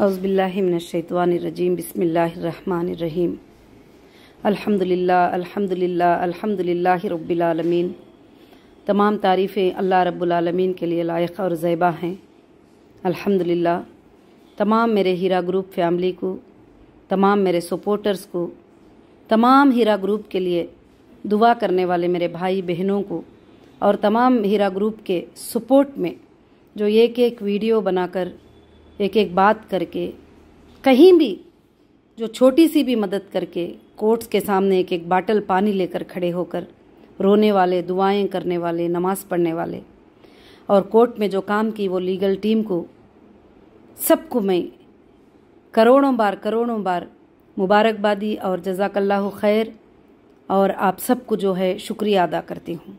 अज़बिल्लाशतवानरजीम बसमीम अल्हम्दुलिल्लाह अल्हम्दुलिल्लाह अल्हम्दुलिल्लाह रब्बिलालमीन तमाम तारीफ़ें अल्लाह रब्बुलमीन के लिए लायक और ज़ैबा हैं अल्हम्दुलिल्लाह तमाम मेरे हीरा ग्रुप फैमिली को तमाम मेरे सपोर्टर्स को तमाम हीरा ग्रुप के लिए दुआ करने वाले मेरे भाई बहनों को और तमाम हीरा ग्रुप के सपोर्ट में जो एक एक वीडियो बनाकर एक एक बात करके कहीं भी जो छोटी सी भी मदद करके कोर्ट्स के सामने एक एक बाटल पानी लेकर खड़े होकर रोने वाले दुआएं करने वाले नमाज पढ़ने वाले और कोर्ट में जो काम की वो लीगल टीम को सबको मैं करोड़ों बार करोड़ों बार मुबारकबादी और जजाकल्ला खैर और आप सबको जो है शुक्रिया अदा करती हूँ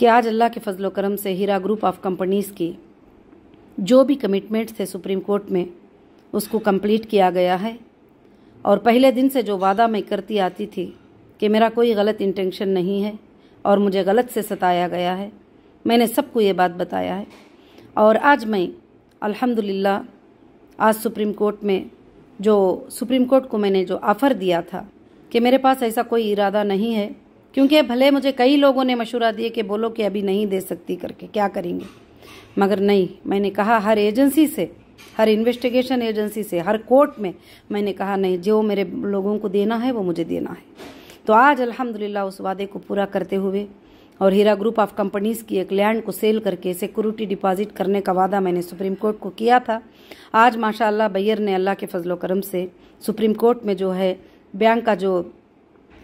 कि आज अल्लाह के फजलोक्रम करम से हीरा ग्रुप ऑफ कंपनीज़ की जो भी कमिटमेंट थे सुप्रीम कोर्ट में उसको कंप्लीट किया गया है और पहले दिन से जो वादा मैं करती आती थी कि मेरा कोई गलत इंटेंशन नहीं है और मुझे गलत से सताया गया है मैंने सबको ये बात बताया है और आज मैं अल्हम्दुलिल्लाह आज सुप्रीम कोर्ट में जो सुप्रीम कोर्ट को मैंने जो ऑफ़र दिया था कि मेरे पास ऐसा कोई इरादा नहीं है क्योंकि भले मुझे कई लोगों ने मशूरा दिए कि बोलो कि अभी नहीं दे सकती करके क्या करेंगे मगर नहीं मैंने कहा हर एजेंसी से हर इन्वेस्टिगेशन एजेंसी से हर कोर्ट में मैंने कहा नहीं जो मेरे लोगों को देना है वो मुझे देना है तो आज अल्हम्दुलिल्लाह उस वादे को पूरा करते हुए और हीरा ग्रुप ऑफ कंपनीज की एक लैंड को सेल करके सिक्योरिटी डिपॉजिट करने का वादा मैंने सुप्रीम कोर्ट को किया था आज माशाल्लाह बैयर ने अल्लाह के फजलो करम से सुप्रीम कोर्ट में जो है बैंक का जो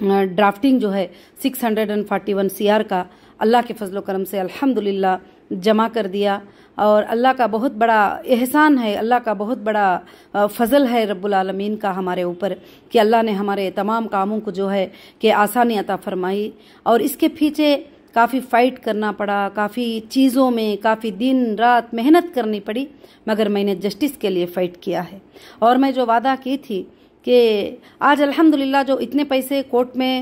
ड्राफ्टिंग जो है 641 सीआर का अल्लाह के फजलो करम से अल्हम्दुलिल्लाह जमा कर दिया और अल्लाह का बहुत बड़ा एहसान है अल्लाह का बहुत बड़ा फजल है रब्बुलमीन का हमारे ऊपर कि अल्लाह ने हमारे तमाम कामों को जो है कि आसानी अता फरमाई और इसके पीछे काफ़ी फाइट करना पड़ा काफ़ी चीज़ों में काफ़ी दिन रात मेहनत करनी पड़ी मगर मैंने जस्टिस के लिए फ़ाइट किया है और मैं जो वादा की थी कि आज अलहमदिल्ला जो इतने पैसे कोर्ट में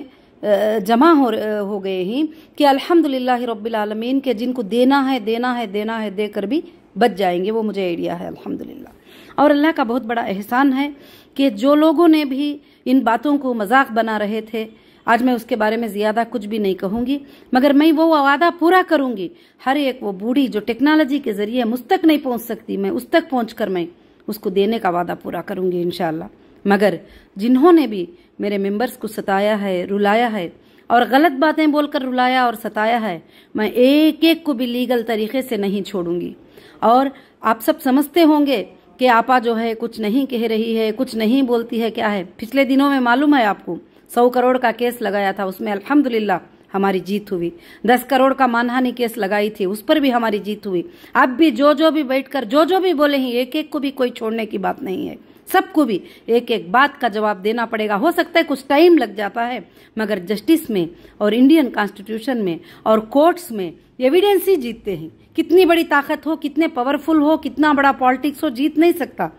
जमा हो हो गए हैं कि अल्हम्दुलिल्लाह रब्बिल आलमीन के जिनको देना है देना है देना है देकर भी बच जाएंगे वो मुझे आइडिया है अल्हम्दुलिल्लाह और अल्लाह का बहुत बड़ा एहसान है कि जो लोगों ने भी इन बातों को मजाक बना रहे थे आज मैं उसके बारे में ज़्यादा कुछ भी नहीं कहूँगी मगर मैं वो वादा पूरा करूँगी हर एक वो बूढ़ी जो टेक्नोलॉजी के ज़रिए मुझ तक नहीं पहुँच सकती मैं उस तक पहुँच कर मैं उसको देने का वादा पूरा करूँगी इनशाला मगर जिन्होंने भी मेरे मेंबर्स को सताया है रुलाया है और गलत बातें बोलकर रुलाया और सताया है मैं एक एक को भी लीगल तरीके से नहीं छोड़ूंगी और आप सब समझते होंगे कि आपा जो है कुछ नहीं कह रही है कुछ नहीं बोलती है क्या है पिछले दिनों में मालूम है आपको सौ करोड़ का केस लगाया था उसमें अल्हम्दुलिल्लाह हमारी जीत हुई दस करोड़ का मानहानि केस लगाई थी उस पर भी हमारी जीत हुई अब भी जो जो भी बैठकर जो जो भी बोले हैं एक एक को भी कोई छोड़ने की बात नहीं है सबको भी एक एक बात का जवाब देना पड़ेगा हो सकता है कुछ टाइम लग जाता है मगर जस्टिस में और इंडियन कॉन्स्टिट्यूशन में और कोर्ट्स में एविडेंस ही जीतते हैं कितनी बड़ी ताकत हो कितने पावरफुल हो कितना बड़ा पॉलिटिक्स हो जीत नहीं सकता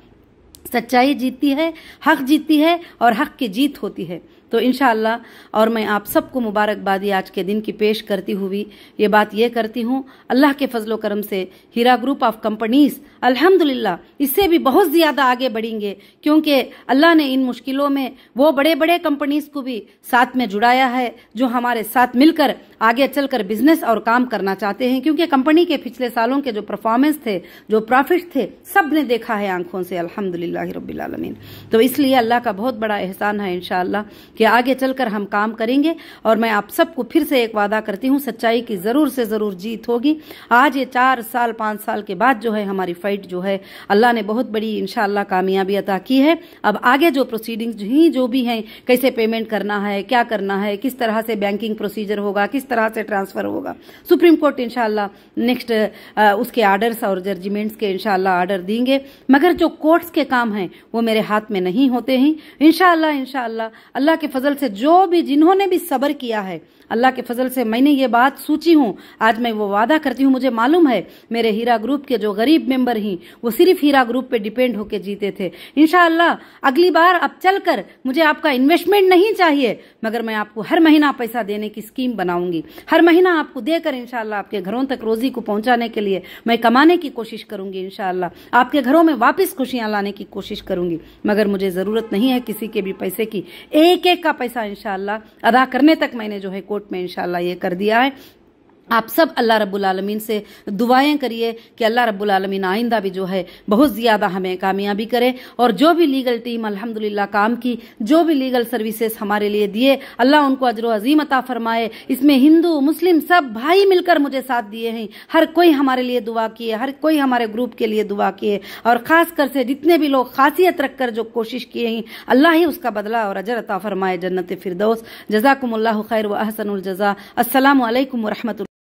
सच्चाई जीतती है हक जीतती है और हक की जीत होती है तो इन और मैं आप सबको मुबारकबादी आज के दिन की पेश करती हुई ये बात यह करती हूँ अल्लाह के फजलो करम से हीरा ग्रुप ऑफ कंपनीज अल्हम्दुलिल्लाह इससे भी बहुत ज़्यादा आगे बढ़ेंगे क्योंकि अल्लाह ने इन मुश्किलों में वो बड़े बड़े कंपनीज को भी साथ में जुड़ाया है जो हमारे साथ मिलकर आगे चलकर बिजनेस और काम करना चाहते हैं क्योंकि कंपनी के पिछले सालों के जो परफॉर्मेंस थे जो प्रॉफिट थे सब ने देखा है आंखों से अल्हम्दुलिल्लाह रबीआलमीन तो इसलिए अल्लाह का बहुत बड़ा एहसान है इनशाला कि आगे चलकर हम काम करेंगे और मैं आप सबको फिर से एक वादा करती हूँ सच्चाई की जरूर से जरूर जीत होगी आज ये चार साल पांच साल के बाद जो है हमारी फाइट जो है अल्लाह ने बहुत बड़ी इनशाला कामयाबी अदा की है अब आगे जो प्रोसीडिंग ही जो भी है कैसे पेमेंट करना है क्या करना है किस तरह से बैंकिंग प्रोसीजर होगा किस तरह से ट्रांसफर होगा सुप्रीम कोर्ट इनशाला नेक्स्ट उसके आर्डर्स और जजमेंट्स के इनशाला आर्डर देंगे मगर जो कोर्ट्स के काम हैं वो मेरे हाथ में नहीं होते हैं इनशाला इनशाला अल्लाह के फजल से जो भी जिन्होंने भी सबर किया है अल्लाह के फजल से मैंने ये बात सोची हूँ आज मैं वो वादा करती हूँ मुझे मालूम है मेरे हीरा ग्रुप के जो गरीब मेंबर ही वो सिर्फ हीरा ग्रुप पे डिपेंड होके जीते थे इनशाला अगली बार अब चल कर मुझे आपका इन्वेस्टमेंट नहीं चाहिए मगर मैं आपको हर महीना पैसा देने की स्कीम बनाऊंगी हर महीना आपको देकर इनशाला आपके घरों तक रोजी को पहुंचाने के लिए मैं कमाने की कोशिश करूंगी इनशाला आपके घरों में वापिस खुशियां लाने की कोशिश करूंगी मगर मुझे जरूरत नहीं है किसी के भी पैसे की एक एक का पैसा इनशाला अदा करने तक मैंने जो है कोर्ट में इनशाला ये कर दिया है आप सब अल्लाह रब्बुल आलमीन से दुआएं करिए कि अल्लाह रब्बुल आलमीन आइंदा भी जो है बहुत ज़्यादा हमें कामयाबी करे और जो भी लीगल टीम अल्हम्दुलिल्लाह काम की जो भी लीगल सर्विसेज हमारे लिए दिए अल्लाह उनको अजर अजीम अता फरमाए इसमें हिंदू मुस्लिम सब भाई मिलकर मुझे साथ दिए हैं हर कोई हमारे लिए दुआ किए हर कोई हमारे ग्रुप के लिए दुआ किए और ख़ास कर से जितने भी लोग खासियत रख कर जो कोशिश किए हैं अल्लाह ही उसका बदला और अजर अता फरमाए जन्नत फिरदौस जजाकुमल्ला खैर वहसनजज़ा असलम वरहमत